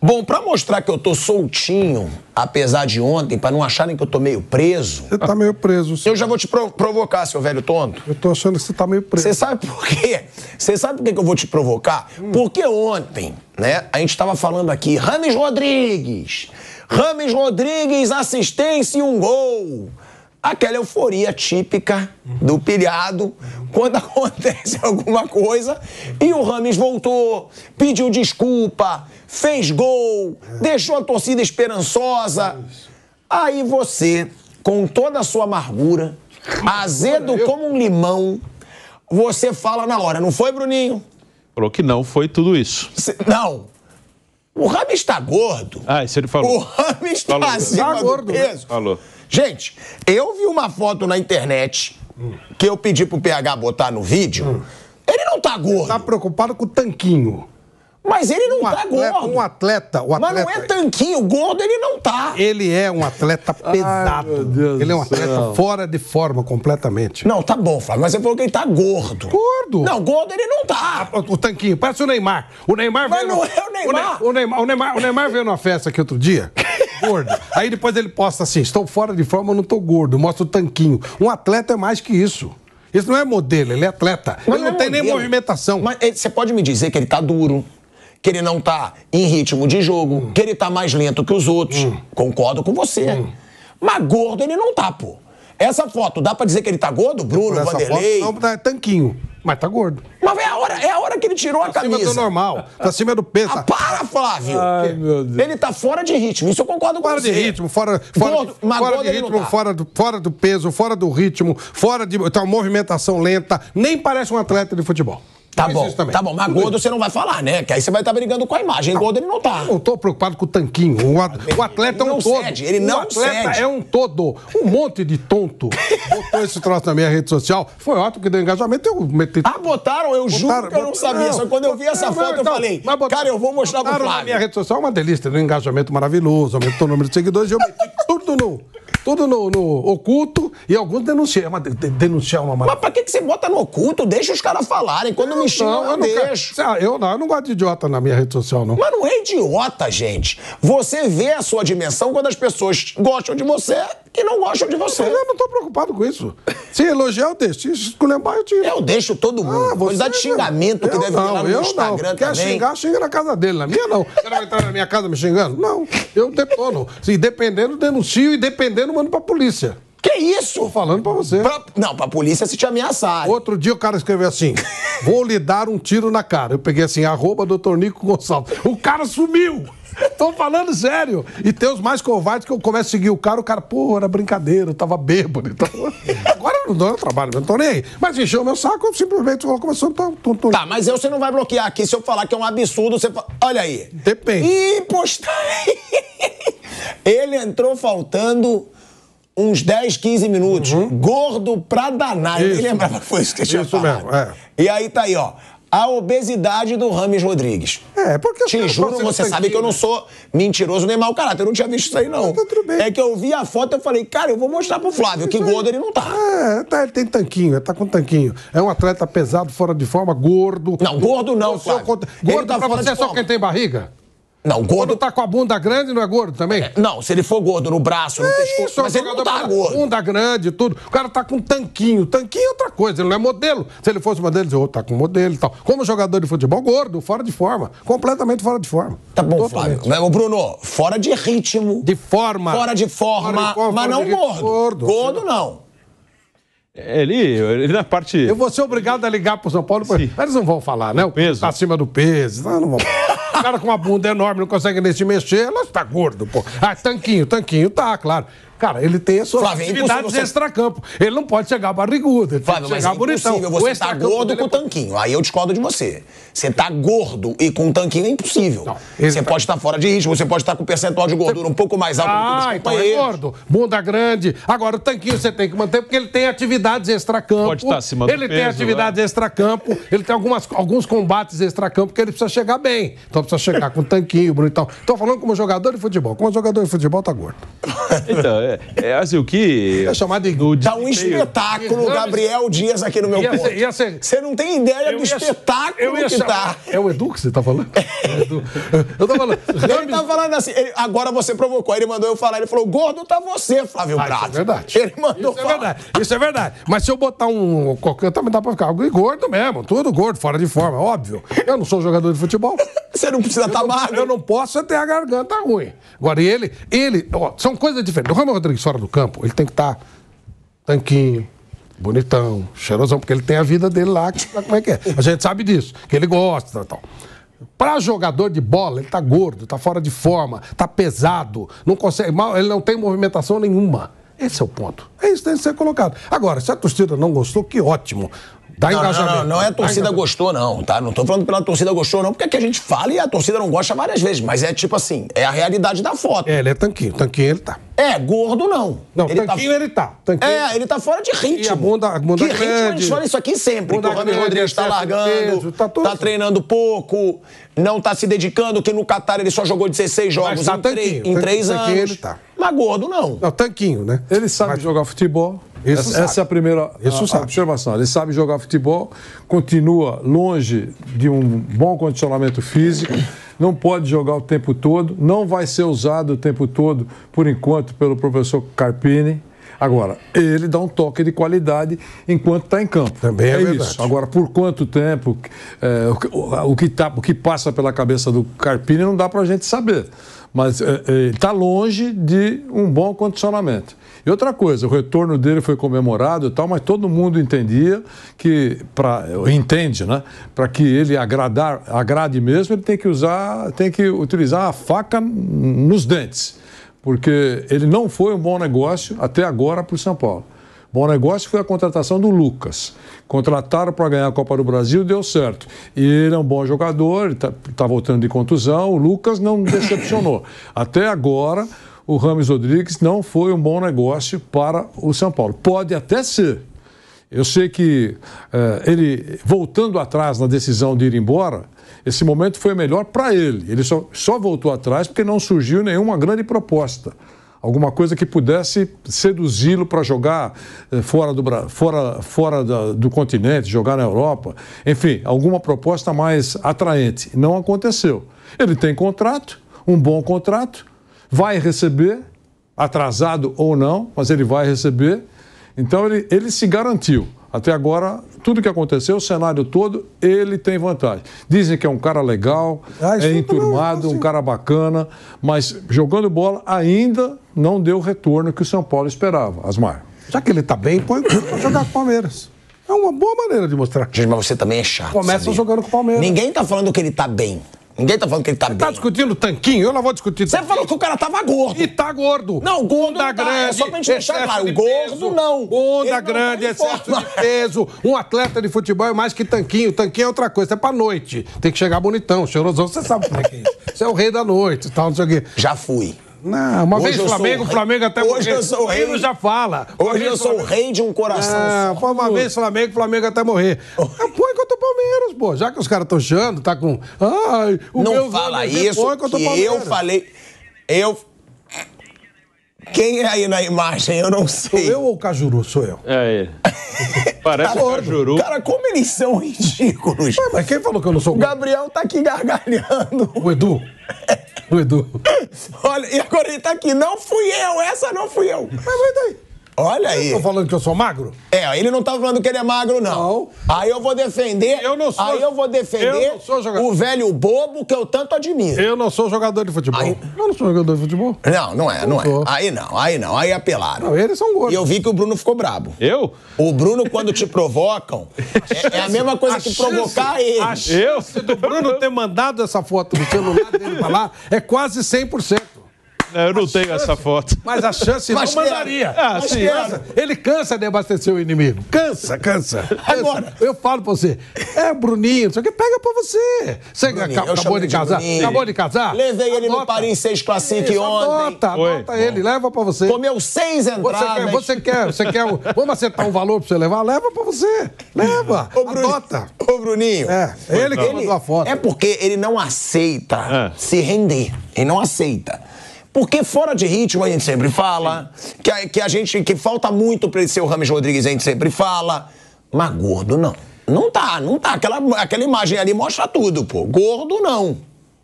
Bom, para mostrar que eu tô soltinho, apesar de ontem, para não acharem que eu tô meio preso. Você tá meio preso, sim. Eu já vou te prov provocar, seu velho tonto. Eu tô achando que você tá meio preso. Você sabe por quê? Você sabe por quê que eu vou te provocar? Hum. Porque ontem, né, a gente tava falando aqui, Rames Rodrigues. Rames Rodrigues, assistência e um gol aquela euforia típica do pilhado quando acontece alguma coisa e o Rames voltou, pediu desculpa, fez gol, deixou a torcida esperançosa. É Aí você, com toda a sua amargura, azedo como um limão, você fala na hora, não foi, Bruninho? Falou que não foi tudo isso. Cê, não. O Rami está gordo. Ah, isso ele falou. O Rami está falou. acima tá gordo, do né? peso. Né? Falou. Gente, eu vi uma foto na internet hum. que eu pedi pro PH botar no vídeo. Hum. Ele não tá gordo. Ele tá preocupado com o tanquinho. Mas ele não um tá atleta, gordo. Um atleta, o atleta. Mas não é tanquinho, gordo ele não tá. Ele é um atleta pesado. Ai, meu Deus ele é um atleta céu. fora de forma completamente. Não, tá bom, Flávio, mas você falou que ele tá gordo. Gordo? Não, gordo ele não tá. Ah, o, tanquinho, parece o Neymar. O Neymar veio. Mas não no... é o Neymar. O, ne... o Neymar. o Neymar, o Neymar veio numa festa aqui outro dia. gordo. Aí depois ele posta assim: estou fora de forma, não estou gordo. Mostra o tanquinho. Um atleta é mais que isso. Isso não é modelo, ele é atleta. Mas ele não, não é tem modelo. nem movimentação. Mas eh, você pode me dizer que ele tá duro que ele não está em ritmo de jogo, hum. que ele está mais lento que os outros. Hum. Concordo com você. Hum. Mas gordo ele não tá, pô. Essa foto, dá para dizer que ele tá gordo? Bruno, Vanderlei. Foto, não, tá tanquinho. Mas tá gordo. Mas é a hora, é a hora que ele tirou tá a camisa. Acima do normal. Tá acima do peso. Ah, para, Flávio! Ai, meu Deus. Ele tá fora de ritmo. Isso eu concordo fora com você. Fora de ritmo, fora, fora, gordo, de, fora de ritmo, tá. fora, do, fora do peso, fora do ritmo, fora de. Tá uma movimentação lenta. Nem parece um atleta de futebol. Tá bom, tá bom, mas Tudo gordo bem. você não vai falar, né? Que aí você vai estar tá brigando com a imagem. Não, gordo ele não tá. Eu não tô preocupado com o tanquinho. O, o atleta ele é um todo. Cede, ele não o atleta cede. é um todo. Um monte de tonto botou esse troço na minha rede social. Foi ótimo que deu engajamento. Eu meti... Ah, botaram? Eu botaram, juro botaram, que eu não sabia. Não, só quando eu vi essa foto eu então, falei, botaram, cara, eu vou mostrar pro Flávio. na minha rede social uma delícia. Um engajamento maravilhoso, aumentou o número de seguidores e eu meti tudo no tudo no, no oculto e alguns denunciam. É Mas denunciar uma maravilha. Mas pra que, que você bota no oculto? Deixa os caras falarem. Quando eu, me chamam, eu, eu deixo. Quero... Ah, eu não, eu não gosto de idiota na minha rede social, não. Mas não é idiota, gente. Você vê a sua dimensão quando as pessoas gostam de você que não gostam de você. Eu não estou preocupado com isso. Se elogiar, eu deixo. Se esculhambar, eu tiro. Eu deixo todo mundo. Ah, você, Quantidade de xingamento que deve não, virar no eu Instagram não. Quer xingar, xinga na casa dele. Na minha, não. Você vai entrar na minha casa me xingando? Não. Eu detono. Se dependendo, denuncio e dependendo, mando pra polícia. Que isso? Tô falando pra você. Pra... Não, pra polícia se te ameaçar. Outro dia o cara escreveu assim: vou lhe dar um tiro na cara. Eu peguei assim, arroba doutor Nico Gonçalves. O cara sumiu! Tô falando sério. E tem os mais covardes que eu começo a seguir o cara, o cara, pô, era brincadeira, eu tava bêbado. Então... Agora não dou trabalho, não tô nem aí. Mas encheu meu saco, eu simplesmente começou a. Tô, tô, Tá, mas eu você não vai bloquear aqui. Se eu falar que é um absurdo, você fala. Olha aí. Depende. Ih, postei. Ele entrou faltando uns 10, 15 minutos. Uhum. Gordo pra danar. ele Eu nem lembrava que foi isso que tinha isso falado. Mesmo, é. E aí tá aí, ó a obesidade do Rames Rodrigues. É, porque... Te juro, você sabe que eu não né? sou mentiroso nem mau caráter. Eu não tinha visto isso aí, não. Tá tudo bem. É que eu vi a foto e falei, cara, eu vou mostrar pro Flávio que gordo ele não tá. É, tá, ele tem tanquinho, ele tá com tanquinho. É um atleta pesado, fora de forma, gordo. Não, gordo não, Flávio. Gordo ele tá pra você é só quem tem barriga? Não, gordo. Quando tá com a bunda grande, não é gordo também? É, não, se ele for gordo no braço, no é pescoço, isso, é mas ele não tá gordo. Bunda grande, tudo. O cara tá com tanquinho. Tanquinho é outra coisa, ele não é modelo. Se ele fosse modelo, ele oh, tá com modelo e tal. Como jogador de futebol, gordo, fora de forma. Completamente fora de forma. Tá bom, Totalmente. Flávio. Bruno, fora de ritmo. De forma. Fora de forma, fora de forma mas não gordo. Gordo, gordo não. É, ele, ele na parte. Eu vou ser obrigado a ligar pro São Paulo. mas Eles não vão falar, né? O peso. Acima do peso. Não, não vão falar. O cara com uma bunda enorme não consegue nem se mexer, ela está gordo, pô. Ah, tanquinho, tanquinho, tá, claro. Cara, ele tem atividades extra extracampo. Ele não pode chegar barrigudo, ele Flávio, pode chegar mas é bonitão. você tá gordo com é... tanquinho. Aí eu discordo de você. Você tá gordo e com o tanquinho é impossível. Não, você tá- pode estar fora de risco, você pode estar com percentual de gordura um pouco mais alto ah, do que ah, Então é gordo, bunda grande. Agora, o tanquinho você tem que manter porque ele tem atividades extracampo. Pode estar acima do Ele peso, tem atividades né? extracampo, ele tem algumas, alguns combates extracampo que ele precisa chegar bem. Então precisa chegar com tanquinho, bonitão. Tô falando como jogador de futebol. Como jogador de futebol, tá gordo. Então, é, é, assim, o que. É chamado de. O tá um espetáculo, Gabriel Dias, aqui no meu ia ponto. Ia ser... Você não tem ideia do ia... espetáculo eu ia que tá. É o Edu que você tá falando? É. é Edu. Eu tô falando. ele tá falando assim. Ele... Agora você provocou, ele mandou eu falar. Ele falou: gordo tá você, Flávio Prado Ah, isso é verdade. Ele mandou isso é falar. É verdade. Isso é verdade. Mas se eu botar um. Qualquer, também dá pra ficar gordo mesmo. Tudo gordo, fora de forma, óbvio. Eu não sou jogador de futebol. Você não precisa estar tá magro. Eu não posso ter a garganta ruim. Agora, ele, ele, ó, são coisas diferentes. O Ramon Rodrigues fora do campo, ele tem que estar tá tanquinho, bonitão, cheirosão, porque ele tem a vida dele lá, que, como é que é? A gente sabe disso, que ele gosta e tal. Para jogador de bola, ele tá gordo, tá fora de forma, tá pesado, não consegue, mal, ele não tem movimentação nenhuma. Esse é o ponto. É isso que tem que ser colocado. Agora, se a torcida não gostou, que ótimo. Tá não, engajamento. Não, não, não é a tá torcida gostou, não, tá? Não tô falando pela torcida gostou, não, porque aqui a gente fala e a torcida não gosta várias vezes, mas é tipo assim, é a realidade da foto. É, ele é tanquinho, tanquinho ele tá. É, gordo não. Não, ele tá tanquinho tá... ele tá. Tanquinho. É, ele tá fora de ritmo. E a bunda, a bunda que grande. ritmo, a gente fala isso aqui sempre, que o Ramos Rodrigues tá largando, peso, tá, tá, treinando pouco, não tá se dedicando, que no Catar ele só jogou 16 jogos em, tanquinho, em tanquinho, tanquinho, anos. Ele tá. Mas gordo não. Não, tanquinho, né? Ele sabe mas... jogar futebol essa, essa é a primeira a, a observação. Ele sabe jogar futebol, continua longe de um bom condicionamento físico, não pode jogar o tempo todo, não vai ser usado o tempo todo, por enquanto, pelo professor Carpini. Agora, ele dá um toque de qualidade enquanto está em campo. Também é, é verdade. Isso. Agora, por quanto tempo, é, o, o, que tá, o que passa pela cabeça do Carpini não dá para a gente saber. Mas está é, é tá longe de um bom condicionamento. E outra coisa, o retorno dele foi comemorado e tal, mas todo mundo entendia que, pra, entende, né? Para que ele agradar, agrade mesmo, ele tem que usar, tem que utilizar a faca nos dentes. Porque ele não foi um bom negócio até agora para o São Paulo. Bom negócio foi a contratação do Lucas. Contrataram para ganhar a Copa do Brasil, deu certo. E ele é um bom jogador, está tá voltando de contusão. O Lucas não decepcionou. Até agora, o Rames Rodrigues não foi um bom negócio para o São Paulo. Pode até ser. Eu sei que uh, ele, voltando atrás na decisão de ir embora, esse momento foi melhor para ele. Ele só, só voltou atrás porque não surgiu nenhuma grande proposta. Alguma coisa que pudesse seduzi-lo para jogar eh, fora, do, fora, fora da, do continente, jogar na Europa. Enfim, alguma proposta mais atraente. Não aconteceu. Ele tem contrato, um bom contrato vai receber, atrasado ou não, mas ele vai receber. Então ele, ele se garantiu. Até agora, tudo que aconteceu, o cenário todo, ele tem vantagem. Dizem que é um cara legal, ah, é enturmado, um cara bacana, mas jogando bola ainda não deu o retorno que o São Paulo esperava, Asmar. Já que ele está bem, põe para jogar com o Palmeiras. É uma boa maneira de mostrar. mas você também é chato. Começa sabia? jogando com o Palmeiras. Ninguém está falando que ele está bem. Ninguém tá falando que ele tá Você tá bem. tá discutindo tanquinho? Eu não vou discutir Você falou que o cara tava gordo. E tá gordo. Não, gordo tá, grande. É só pra gente deixar claro. De gordo não. Onda não grande, tá excesso forma. de peso. Um atleta de futebol é mais que tanquinho. Tanquinho é outra coisa. Isso é pra noite. Tem que chegar bonitão, cheirosão. Você sabe como é que é isso. Você é o rei da noite tal, não sei o quê. Já fui. Não, uma hoje vez Flamengo, o Flamengo até Hoje morrer. eu sou o rei. já fala. Hoje Flamengo, eu sou o rei de um coração. Não, só. uma vez Flamengo, Flamengo até morrer pô, já que os caras estão chando, tá com. Ai, o não meu fala é isso. e é que eu, eu falei. Eu. Quem é aí na imagem? Eu não sei. Sou eu ou o Cajuru? Sou eu. É, é. Parece tá o Cajuru. Cara, como eles são ridículos. mas quem falou que eu não sou o Gabriel tá aqui gargalhando. O Edu? O Edu. Olha, e agora ele tá aqui. Não fui eu, essa não fui eu. Mas vai daí. Olha aí. Eu tô falando que eu sou magro? É, ele não tá falando que ele é magro, não. não. Aí eu vou defender. Eu não sou. Aí eu vou defender eu sou jogador. o velho bobo que eu tanto admiro. Eu não sou jogador de futebol. Aí... Eu não sou jogador de futebol. Não, não é, não, não é. Aí não, aí não. Aí apelaram. Não, eles são gordos. E eu vi que o Bruno ficou brabo. Eu? O Bruno, quando te provocam, é, é, a mesma coisa a que chance, provocar ele. A chance eu? Bruno ter mandado essa foto do celular dele pra lá é quase 100%. É, eu não tenho chance, essa foto. Mas a chance mas não é- mandaria. Ah, mas sim, cansa. Ele cansa de abastecer o inimigo. Cansa, cansa. Agora, eu falo pra você, é Bruninho, isso aqui pega pra você. Você Bruninho, acabou de, de casar? Bruninho. Acabou de casar? Levei ele adota. no Paris 6 Classic isso, ontem. Adota, adota ele, Bom. leva pra você. Comeu seis entradas. Você quer, você quer, você quer vamos acertar um valor pra você levar? Leva pra você. Leva, Ô, Bruninho, adota. Ô, Bruninho. É, ele que mandou a foto. É porque ele não aceita é. se render. Ele não aceita. Porque fora de ritmo a gente sempre fala, que a, que a gente que falta muito para ele ser o Rames Rodrigues a gente sempre fala, mas gordo não. Não tá, não tá. Aquela, aquela imagem ali mostra tudo, pô. Gordo não.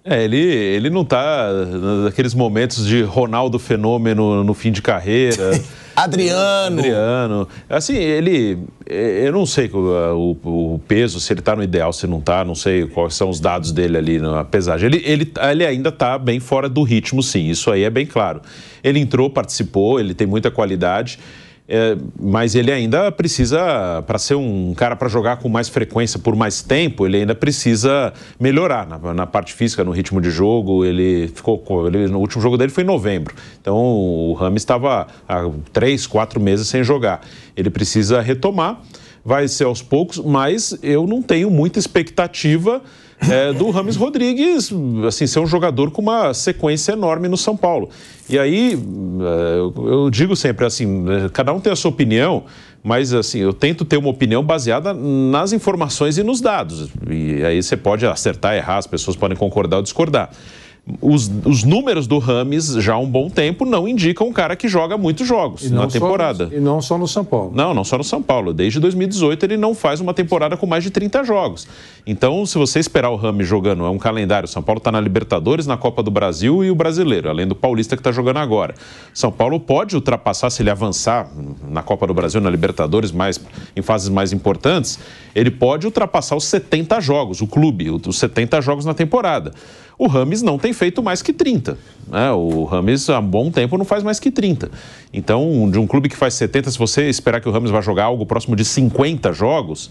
É, ele, ele não tá naqueles momentos de Ronaldo Fenômeno no fim de carreira. Adriano. Adriano. Assim, ele. Eh, eu não sei o, eh, o, o peso, se ele está no ideal, se não está, não sei quais são os dados dele ali na pesagem. Ele, ele, ele ainda está bem fora do ritmo, sim, isso aí é bem claro. Ele entrou, participou, ele tem muita qualidade. É, mas ele ainda precisa, para ser um cara para jogar com mais frequência por mais tempo, ele ainda precisa melhorar na, na, parte física, no ritmo de jogo. Ele ficou, ele, no último jogo dele foi em novembro, então o Rami estava há três, quatro meses sem jogar. Ele precisa retomar, vai ser aos poucos, mas eu não tenho muita expectativa é, do Rames Rodrigues assim, ser um jogador com uma sequência enorme no São Paulo. E aí, é, eu digo sempre assim, né, cada um tem a sua opinião, mas assim, eu tento ter uma opinião baseada nas informações e nos dados. E aí você pode acertar, errar, as pessoas podem concordar ou discordar. Os, os, números do Rames já há um bom tempo não indicam um cara que joga muitos jogos na temporada. No, e não só no São Paulo. Não, não só no São Paulo. Desde 2018 ele não faz uma temporada com mais de 30 jogos. Então, se você esperar o Rames jogando, é um calendário. São Paulo está na Libertadores, na Copa do Brasil e o Brasileiro, além do Paulista que está jogando agora. São Paulo pode ultrapassar se ele avançar na Copa do Brasil, na Libertadores, mais, em fases mais importantes. Ele pode ultrapassar os 70 jogos, o clube, os 70 jogos na temporada. O Rames não tem feito mais que 30. Né? O Rames há bom tempo não faz mais que 30. Então, de um clube que faz 70, se você esperar que o Rames vá jogar algo próximo de 50 jogos,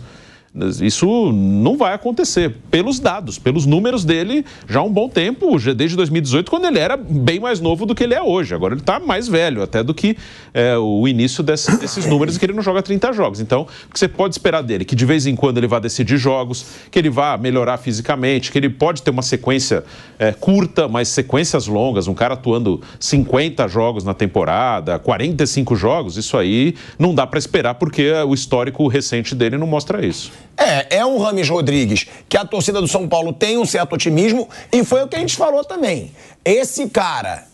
isso não vai acontecer, pelos dados, pelos números dele, já há um bom tempo, desde 2018, quando ele era bem mais novo do que ele é hoje. Agora ele está mais velho, até do que é, o início desse, desses números, que ele não joga 30 jogos. Então, o que você pode esperar dele? Que de vez em quando ele vá decidir jogos, que ele vá melhorar fisicamente, que ele pode ter uma sequência é, curta, mas sequências longas. Um cara atuando 50 jogos na temporada, 45 jogos, isso aí não dá para esperar, porque o histórico recente dele não mostra isso. É, é um Rames Rodrigues que a torcida do São Paulo tem um certo otimismo e foi o que a gente falou também. Esse cara,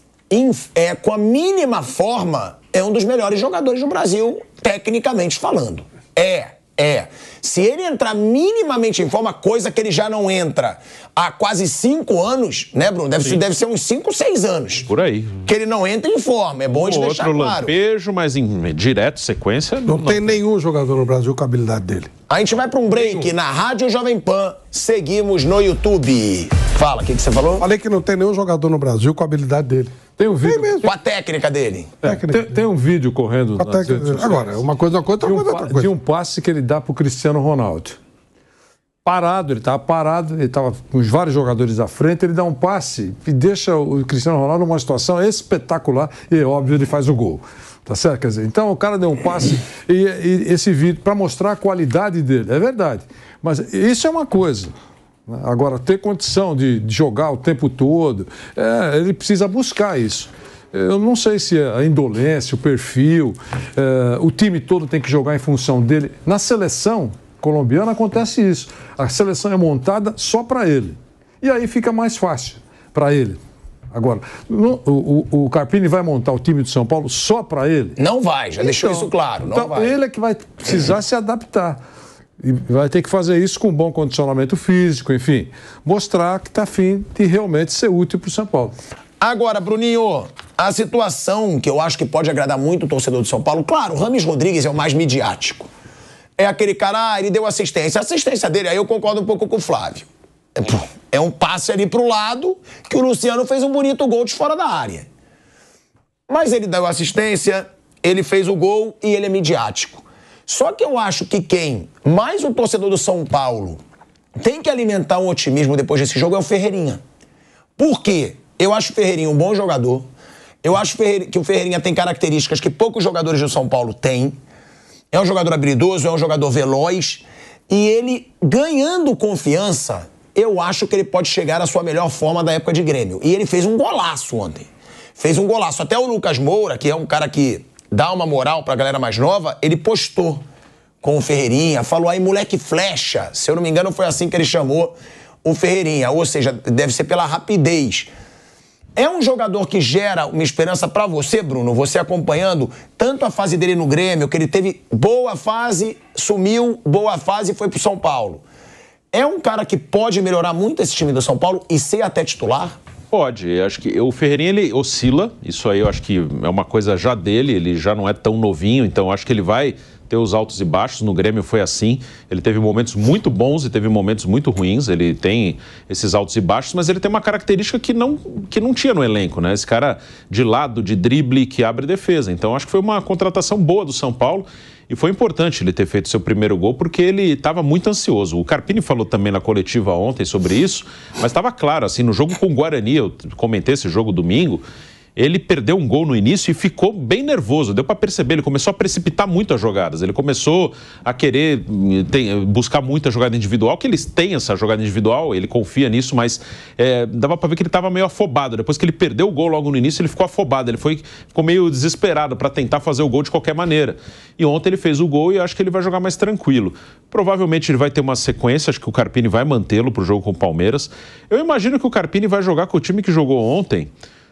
é, com a mínima forma, é um dos melhores jogadores do Brasil, tecnicamente falando. É. É. Se ele entrar minimamente em forma, coisa que ele já não entra há quase cinco anos, né, Bruno? Deve, deve ser uns cinco, seis anos. Por aí. Que ele não entra em forma. É bom um de deixar outro claro. lampejo, mas em direto, sequência... Não, não tem não. nenhum jogador no Brasil com a habilidade dele. A gente vai para um break na Rádio Jovem Pan. Seguimos no YouTube. Fala, o que, que você falou? Falei que não tem nenhum jogador no Brasil com a habilidade dele. Tem um é vídeo. Tem com a técnica dele. É, Tem, tem, um vídeo correndo. Técnica, agora, uma coisa, uma coisa, outra é um, coisa, outra coisa. De um passe que ele dá para o Cristiano Ronaldo. Parado, ele estava parado, ele estava com os vários jogadores à frente, ele dá um passe e deixa o Cristiano Ronaldo numa situação espetacular e, óbvio, ele faz o gol. Tá certo? Quer dizer, então o cara deu um passe e, e esse vídeo, para mostrar a qualidade dele, é verdade. Mas isso é uma coisa. Agora, ter condição de, jogar o tempo todo, é, ele precisa buscar isso. Eu não sei se a indolência, o perfil, é, o time todo tem que jogar em função dele. Na seleção colombiana acontece isso. A seleção é montada só para ele. E aí fica mais fácil para ele. Agora, no, o, o, Carpini vai montar o time do São Paulo só para ele? Não vai, já então, deixou isso claro. então, vai. ele é que vai precisar se adaptar. E vai ter que fazer isso com um bom condicionamento físico, enfim. Mostrar que está afim de realmente ser útil para o São Paulo. Agora, Bruninho, a situação que eu acho que pode agradar muito o torcedor do São Paulo, claro, o Rames Rodrigues é o mais midiático. É aquele cara, ah, ele deu assistência. A assistência dele, aí eu concordo um pouco com o Flávio. É, é um passe ali pro lado que o Luciano fez um bonito gol de fora da área. Mas ele deu assistência, ele fez o gol e ele é midiático. Só que eu acho que quem, mais o torcedor do São Paulo, tem que alimentar um otimismo depois desse jogo é o Ferreirinha. Por quê? Eu acho o Ferreirinha um bom jogador. Eu acho que o Ferreirinha tem características que poucos jogadores do São Paulo têm. É um jogador habilidoso, é um jogador veloz. E ele, ganhando confiança, eu acho que ele pode chegar à sua melhor forma da época de Grêmio. E ele fez um golaço ontem. Fez um golaço. Até o Lucas Moura, que é um cara que dar uma moral pra galera mais nova, ele postou com o Ferreirinha, falou aí, moleque flecha. Se eu não me engano, foi assim que ele chamou o Ferreirinha. Ou seja, deve ser pela rapidez. É um jogador que gera uma esperança para você, Bruno, você acompanhando tanto a fase dele no Grêmio, que ele teve boa fase, sumiu, boa fase e foi pro São Paulo. É um cara que pode melhorar muito esse time do São Paulo e ser até titular? Pode, acho que o Ferreirinha ele oscila, isso aí eu acho que é uma coisa já dele, ele já não é tão novinho, então acho que ele vai ter os altos e baixos, no Grêmio foi assim, ele teve momentos muito bons e teve momentos muito ruins, ele tem esses altos e baixos, mas ele tem uma característica que não, que não tinha no elenco, né? Esse cara de lado, de drible, que abre defesa, então acho que foi uma contratação boa do São Paulo e foi importante ele ter feito seu primeiro gol porque ele estava muito ansioso. O Carpini falou também na coletiva ontem sobre isso, mas estava claro, assim, no jogo com o Guarani, eu comentei esse jogo domingo, ele perdeu um gol no início e ficou bem nervoso. Deu para perceber, ele começou a precipitar muito as jogadas. Ele começou a querer hum, tem, buscar muita jogada individual, que eles têm essa jogada individual, ele confia nisso, mas é, dava para ver que ele estava meio afobado. Depois que ele perdeu o gol logo no início, ele ficou afobado. Ele foi, ficou meio desesperado para tentar fazer o gol de qualquer maneira. E ontem ele fez o gol e acho que ele vai jogar mais tranquilo. Provavelmente ele vai ter uma sequência, acho que o Carpini vai mantê-lo para o jogo com o Palmeiras. Eu imagino que o Carpini vai jogar com o time que jogou ontem.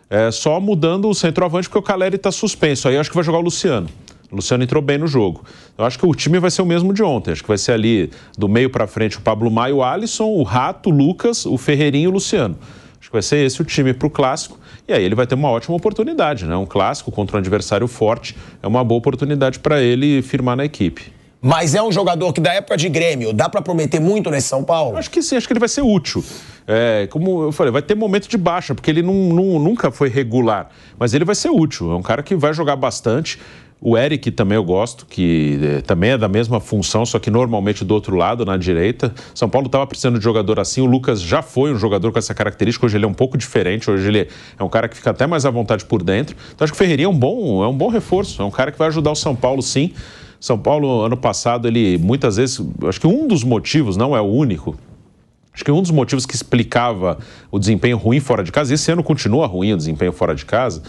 É, só mudando o centroavante, porque o Caleri está suspenso. Aí acho que vai jogar o Luciano. O Luciano entrou bem no jogo. Eu acho que o time vai ser o mesmo de ontem. Acho que vai ser ali do meio para frente o Pablo Maio, o Alisson, o Rato, o Lucas, o Ferreirinho e o Luciano. Acho que vai ser esse o time para o clássico. E aí ele vai ter uma ótima oportunidade, né? Um clássico contra um adversário forte é uma boa oportunidade para ele firmar na equipe mas é um jogador que da época de Grêmio dá para prometer muito nesse São Paulo? Acho que sim, acho que ele vai ser útil. É, como eu falei, vai ter momento de baixa, porque ele não, não, nunca foi regular, mas ele vai ser útil. É um cara que vai jogar bastante. O Eric também eu gosto, que é, também é da mesma função, só que normalmente do outro lado, na direita. São Paulo estava precisando de jogador assim. O Lucas já foi um jogador com essa característica. Hoje ele é um pouco diferente. Hoje ele é um cara que fica até mais à vontade por dentro. Então acho que o Ferreirinha é um bom, é um bom reforço. É um cara que vai ajudar o São Paulo, sim. São Paulo, ano passado, ele muitas vezes, acho que um dos motivos, não é o único, Acho que um dos motivos que explicava o desempenho ruim fora de casa, e esse ano continua ruim o desempenho fora de casa,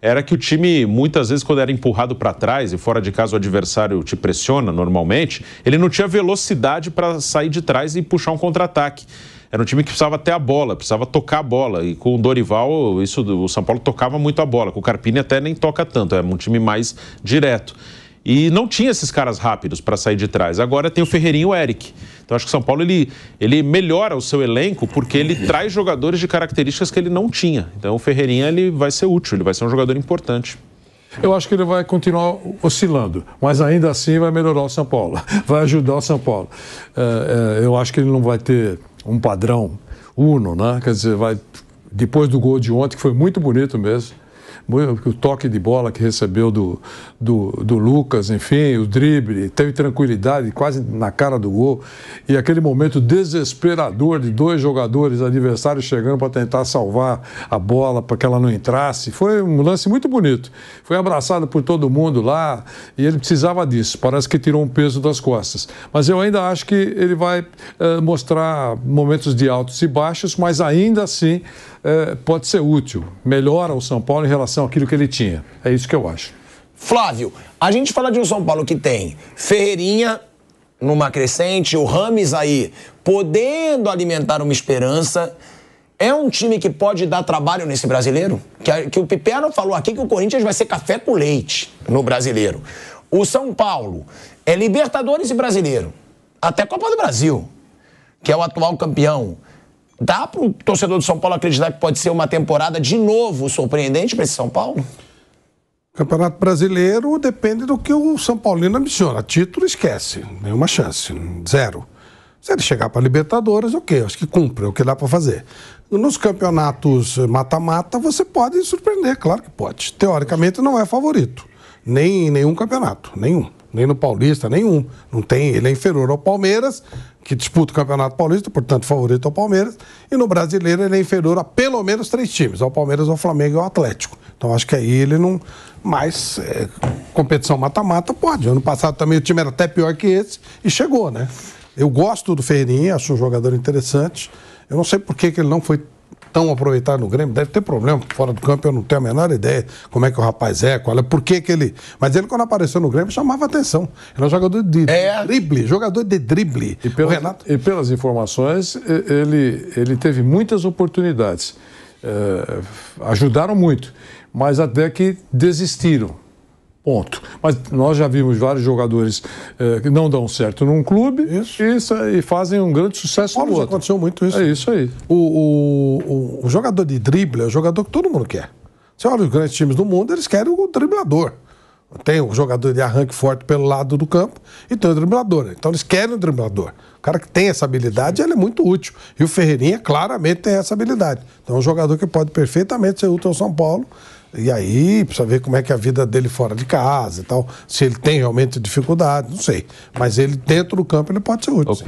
era que o time, muitas vezes, quando era empurrado para trás e fora de casa o adversário te pressiona normalmente, ele não tinha velocidade para sair de trás e puxar um contra-ataque. Era um time que precisava ter a bola, precisava tocar a bola. E com o Dorival, isso, o São Paulo tocava muito a bola. Com o Carpini até nem toca tanto, é um time mais direto. E não tinha esses caras rápidos para sair de trás. Agora tem o Ferreirinho e o Eric. Então acho que o São Paulo ele, ele melhora o seu elenco porque ele traz jogadores de características que ele não tinha. Então o Ferreirinha ele vai ser útil, ele vai ser um jogador importante. Eu acho que ele vai continuar oscilando, mas ainda assim vai melhorar o São Paulo, vai ajudar o São Paulo. É, é, eu acho que ele não vai ter um padrão uno, né? Quer dizer, vai depois do gol de ontem que foi muito bonito mesmo o toque de bola que recebeu do, do, do Lucas, enfim, o drible, teve tranquilidade quase na cara do gol. E aquele momento desesperador de dois jogadores adversários chegando para tentar salvar a bola para que ela não entrasse. Foi um lance muito bonito. Foi abraçado por todo mundo lá e ele precisava disso. Parece que tirou um peso das costas. Mas eu ainda acho que ele vai uh, mostrar momentos de altos e baixos, mas ainda assim é, pode ser útil. Melhora o São Paulo em relação àquilo que ele tinha. É isso que eu acho. Flávio, a gente fala de um São Paulo que tem Ferreirinha numa crescente, o Rames aí podendo alimentar uma esperança. É um time que pode dar trabalho nesse brasileiro? Que, que o Piperno falou aqui que o Corinthians vai ser café com leite no brasileiro. O São Paulo é Libertadores e brasileiro. Até Copa do Brasil, que é o atual campeão. Dá para o torcedor do São Paulo acreditar que pode ser uma temporada de novo surpreendente para esse São Paulo? Campeonato Brasileiro depende do que o São Paulino ambiciona. Título esquece, nenhuma chance, zero. Se ele chegar para Libertadores, ok, acho que cumpre, é o que dá para fazer. Nos campeonatos mata-mata, você pode surpreender, claro que pode. Teoricamente, não é favorito, nem em nenhum campeonato, nenhum nem no Paulista, nenhum. Não tem, ele é inferior ao Palmeiras, que disputa o Campeonato Paulista, portanto, favorito ao Palmeiras. E no brasileiro ele é inferior a pelo menos três times, ao Palmeiras, ao Flamengo e ao Atlético. Então acho que aí ele não. Mas é, competição mata-mata pode. Ano passado também o time era até pior que esse e chegou, né? Eu gosto do Ferreirinha, acho um jogador interessante. Eu não sei por que, que ele não foi tão aproveitado no Grêmio, deve ter problema fora do campo, eu não tenho a menor ideia como é que o rapaz é, qual é, por que que ele... Mas ele, quando apareceu no Grêmio, chamava atenção. Era é um jogador de é. drible, jogador de drible. E pelas, Renato... e pelas informações, ele, ele teve muitas oportunidades. É, ajudaram muito, mas até que desistiram. Ponto. Mas nós já vimos vários jogadores eh, que não dão certo num clube e, e, fazem um grande sucesso no outro. aconteceu muito isso. É isso aí. O, o, o, o jogador de drible é o jogador que todo mundo quer. Você olha os grandes times do mundo, eles querem o driblador. Tem o jogador de arranque forte pelo lado do campo e tem o driblador. Então eles querem o driblador. O cara que tem essa habilidade, ele é muito útil. E o Ferreirinha claramente tem essa habilidade. Então é um jogador que pode perfeitamente ser útil ao São Paulo e aí precisa ver como é que é a vida dele fora de casa e tal. Se ele tem realmente dificuldade, não sei. Mas ele dentro do campo ele pode ser útil.